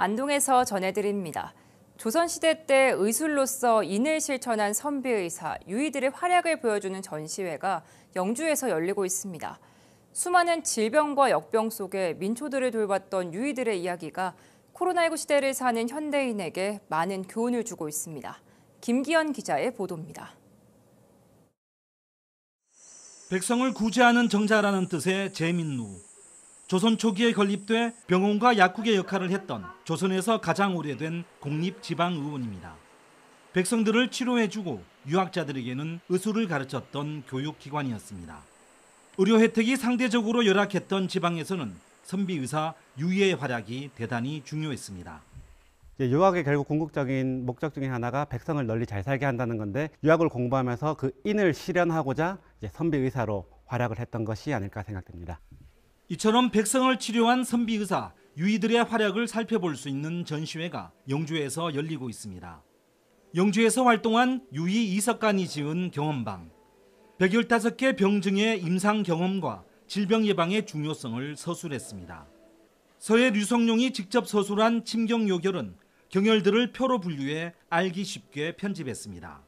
안동에서 전해드립니다. 조선시대 때 의술로서 인을 실천한 선비의사 유이들의 활약을 보여주는 전시회가 영주에서 열리고 있습니다. 수많은 질병과 역병 속에 민초들을 돌봤던 유이들의 이야기가 코로나19 시대를 사는 현대인에게 많은 교훈을 주고 있습니다. 김기현 기자의 보도입니다. 백성을 구제하는 정자라는 뜻의 재민루. 조선 초기에 건립돼 병원과 약국의 역할을 했던 조선에서 가장 오래된 공립지방의원입니다. 백성들을 치료해주고 유학자들에게는 의술을 가르쳤던 교육기관이었습니다. 의료 혜택이 상대적으로 열악했던 지방에서는 선비의사 유예의 활약이 대단히 중요했습니다. 유학의 결국 궁극적인 목적 중에 하나가 백성을 널리 잘 살게 한다는 건데 유학을 공부하면서 그 인을 실현하고자 선비 의사로 활약을 했던 것이 아닐까 생각됩니다. 이처럼 백성을 치료한 선비 의사 유이들의 활약을 살펴볼 수 있는 전시회가 영주에서 열리고 있습니다. 영주에서 활동한 유이 이석관이 지은 경험방 115개 병증의 임상 경험과 질병 예방의 중요성을 서술했습니다. 서해 류성룡이 직접 서술한 침경 요결은 경혈들을 표로 분류해 알기 쉽게 편집했습니다.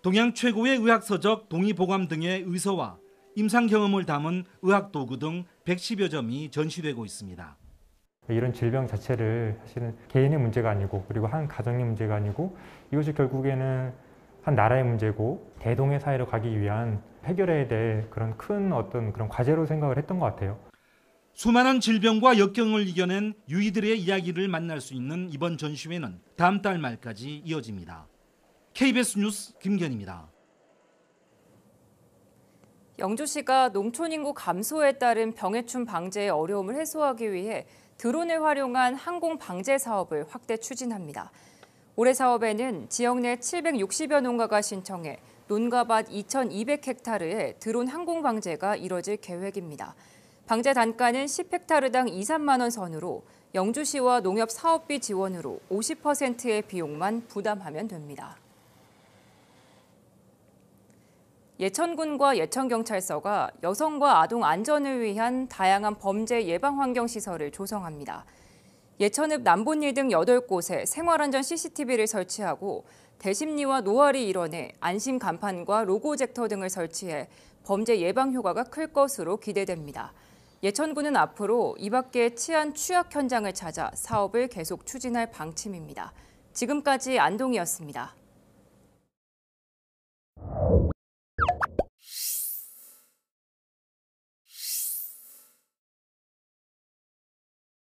동양 최고의 의학서적 동의보감 등의 의서와 임상 경험을 담은 의학 도구 등 110여 점이 전시되고 있습니다. 이런 질병 자체를 사실은 개인의 문제가 아니고 그리고 한 가정의 문제가 아니고 이것이 결국에는 한 나라의 문제고 대동의 사회로 가기 위한 해결에 대해 그런 큰 어떤 그런 과제로 생각을 했던 것 같아요. 수많은 질병과 역경을 이겨낸 유이들의 이야기를 만날 수 있는 이번 전시회는 다음 달 말까지 이어집니다. KBS 뉴스 김견입니다. 영주시가 농촌 인구 감소에 따른 병해충 방제의 어려움을 해소하기 위해 드론을 활용한 항공 방제 사업을 확대 추진합니다. 올해 사업에는 지역 내 760여 농가가 신청해 논가밭 2,200헥타르에 드론 항공 방제가 이뤄질 계획입니다. 방제 단가는 10헥타르당 2, 3만 원 선으로 영주시와 농협 사업비 지원으로 50%의 비용만 부담하면 됩니다. 예천군과 예천경찰서가 여성과 아동 안전을 위한 다양한 범죄 예방 환경 시설을 조성합니다. 예천읍 남본리 등 8곳에 생활안전 CCTV를 설치하고 대심리와 노화리 일원에 안심 간판과 로고 젝터 등을 설치해 범죄 예방 효과가 클 것으로 기대됩니다. 예천군은 앞으로 이밖에 치안 취약 현장을 찾아 사업을 계속 추진할 방침입니다. 지금까지 안동이었습니다.